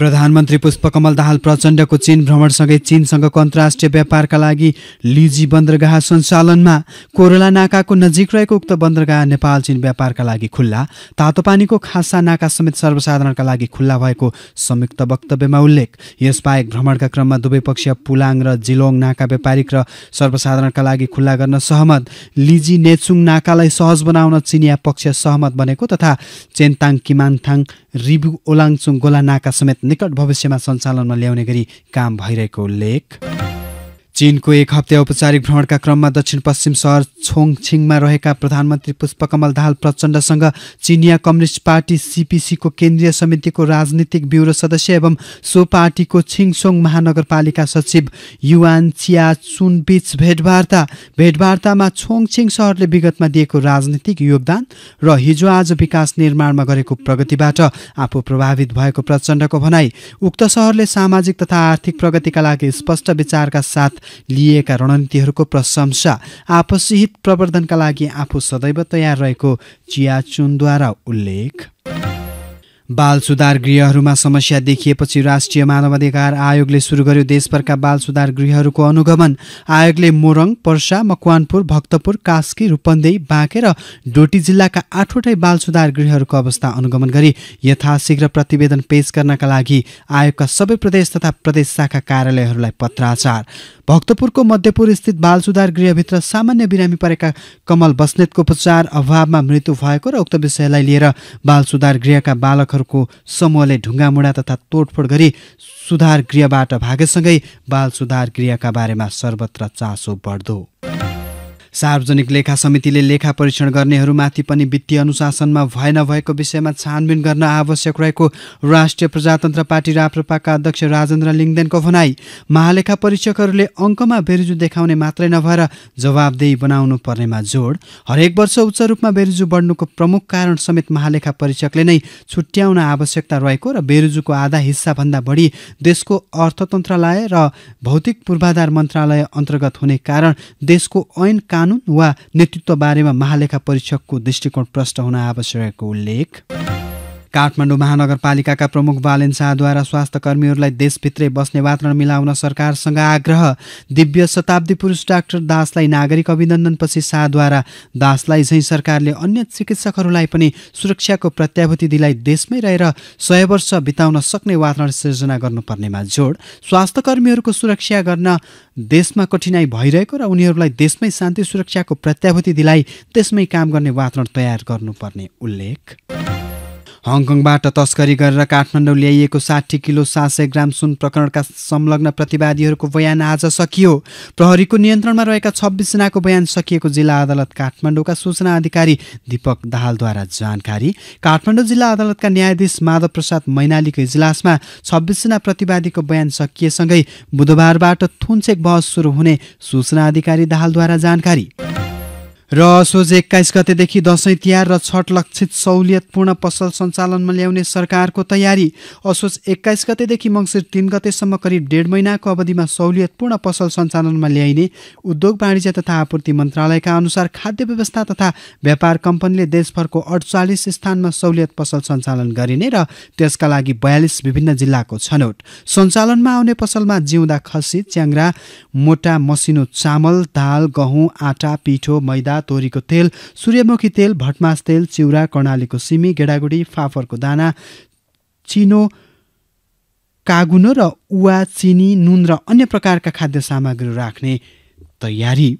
प्रधानमन्त्री पुष्पकमल दाहाल प्रचण्डको चीन भ्रमणसँगै चीनसँगको अन्तर्राष्ट्रिय व्यापारका लागि लिजी बन्दरगाह सञ्चालनमा कोरोला नाकाको नजिक रहेको उक्त बन्दरगाह नेपाल चीन व्यापारका लागि खुल्ला तातो पानीको खासा नाका समेत सर्वसाधारणका लागि खुल्ला भएको संयुक्त वक्तव्यमा उल्लेख यसबाहेक भ्रमणका क्रममा दुवैपक्षीय पुलाङ र जिलोङ नाका व्यापारिक र सर्वसाधारणका लागि खुल्ला गर्न सहमत लिजी नेचुङ नाकालाई सहज बनाउन चिनिया पक्ष सहमत बनेको तथा चेन्ताङ किमाङथाङ रिबु ओलाङचुङ नाका समेत निकट भविष्यमा सञ्चालनमा ल्याउने गरी काम भइरहेको उल्लेख चीनको एक हप्ते औपचारिक भ्रमणका क्रममा दक्षिण पश्चिम सहर छोङछिङमा रहेका प्रधानमन्त्री पुष्पकमल दाहाल प्रचण्डसँग चिनिया कम्युनिस्ट पार्टी सिपिसीको केन्द्रीय समितिको राजनीतिक ब्युरो सदस्य एवं सो पार्टीको छिङसोङ महानगरपालिका सचिव युआन चिया चुनबीच भेटवार्ता भेटवार्तामा छोङछिङ सहरले विगतमा दिएको राजनीतिक योगदान र हिजो आज विकास निर्माणमा गरेको प्रगतिबाट आफू प्रभावित भएको प्रचण्डको भनाई उक्त सहरले सामाजिक तथा आर्थिक प्रगतिका लागि स्पष्ट विचारका साथ लिएका रणनीतिहरूको प्रशंसा आपसी हित प्रवर्धनका लागि आफू सदैव तयार रहेको चुनद्वारा उल्लेख बाल सुधार गृहहरूमा समस्या देखिएपछि राष्ट्रिय मानवाधिकार आयोगले सुरु गर्यो देशभरका बाल सुधार गृहहरूको अनुगमन आयोगले मोरङ पर्सा मकवानपुर भक्तपुर कास्की रूपन्देही बाँके र डोटी जिल्लाका आठवटै बाल सुधार गृहहरूको अवस्था अनुगमन गरी यथाशीघ्र प्रतिवेदन पेश गर्नका लागि आयोगका सबै प्रदेश तथा प्रदेश शाखा कार्यालयहरूलाई पत्राचार भक्तपुरको मध्यपुर स्थित बाल सुधार गृहभित्र सामान्य बिरामी परेका कमल बस्नेतको उपचार अभावमा मृत्यु भएको र उक्त विषयलाई लिएर बाल सुधार गृहका बालकहरू मानिसहरूको समूहले ढुङ्गामुढा तथा तोडफोड गरी सुधार गृहबाट भागेसँगै बाल सुधार गृहका बारेमा सर्वत्र चासो बढ्दो सार्वजनिक लेखा समितिले लेखा परीक्षण गर्नेहरूमाथि पनि वित्तीय अनुशासनमा भए नभएको विषयमा छानबिन गर्न आवश्यक रहेको राष्ट्रिय प्रजातन्त्र पार्टी राप्रपाका अध्यक्ष राजेन्द्र लिङ्गदेनको भनाई महालेखा परीक्षकहरूले अङ्कमा बेरुजु देखाउने मात्रै नभएर जवाबदेही बनाउनु पर्नेमा जोड हरेक वर्ष उच्च रूपमा बेरुजु बढ्नुको प्रमुख कारण समेत महालेखा परीक्षकले नै छुट्याउन आवश्यकता रहेको र बेरुजुको आधा हिस्साभन्दा बढी देशको अर्थतन्त्रालय र भौतिक पूर्वाधार मन्त्रालय अन्तर्गत हुने कारण देशको ऐन कानुन वा नेतृत्व बारेमा महालेखा परीक्षकको दृष्टिकोण प्रष्ट हुन आवश्यकको उल्लेख काठमाडौँ महानगरपालिकाका प्रमुख बालेन शाहद्वारा स्वास्थ्य कर्मीहरूलाई देशभित्रै बस्ने वातावरण मिलाउन सरकारसँग आग्रह दिव्य शताब्दी पुरुष डाक्टर दासलाई नागरिक अभिनन्दनपछि शाहद्वारा दासलाई झैँ सरकारले अन्य चिकित्सकहरूलाई पनि सुरक्षाको प्रत्याभूति दिलाई देशमै रहेर सय वर्ष बिताउन सक्ने वातावरण सिर्जना गर्नुपर्नेमा जोड स्वास्थ्य कर्मीहरूको सुरक्षा गर्न देशमा कठिनाई भइरहेको र उनीहरूलाई देशमै शान्ति सुरक्षाको प्रत्याभूति दिलाई देशमै काम गर्ने वातावरण तयार गर्नुपर्ने उल्लेख हङकङबाट तस्करी गरेर काठमाडौँ ल्याइएको साठी किलो सात सय ग्राम सुन प्रकरणका संलग्न प्रतिवादीहरूको बयान आज सकियो प्रहरीको नियन्त्रणमा रहेका छब्बिसजनाको बयान सकिएको जिल्ला अदालत काठमाडौँका सूचना अधिकारी दीपक दाहालद्वारा जानकारी काठमाडौँ जिल्ला अदालतका न्यायाधीश माधव प्रसाद मैनालीको इजलासमा छब्बिसजना प्रतिवादीको बयान सकिएसँगै बुधबारबाट थुनचेक बहस सुरु हुने सूचना अधिकारी दाहालद्वारा जानकारी र सोझ एक्काइस गतेदेखि दसैँ तिहार र छठ लक्षित सहुलियतपूर्ण पसल सञ्चालनमा ल्याउने सरकारको तयारी असोज एक्काइस गतेदेखि मङ्सिर तिन गतेसम्म करिब डेढ महिनाको अवधिमा सहुलियतपूर्ण पसल सञ्चालनमा ल्याइने उद्योग वाणिज्य तथा आपूर्ति मन्त्रालयका अनुसार खाद्य व्यवस्था तथा व्यापार कम्पनीले देशभरको अडचालिस स्थानमा सहुलियत पसल सञ्चालन गरिने र त्यसका लागि बयालिस विभिन्न जिल्लाको छनौट सञ्चालनमा आउने पसलमा जिउँदा खसी च्याङ्रा मोटा मसिनो चामल दाल गहुँ आँटा पिठो मैदा तोरीको तेल सूर्यमुखी तेल भटमास तेल चिउरा कर्णालीको सिमी गेडागुडी फाफरको दाना चिनो कागुनो र उवा चिनी नुन र अन्य प्रकारका खाद्य सामग्रीहरू राख्ने तयारी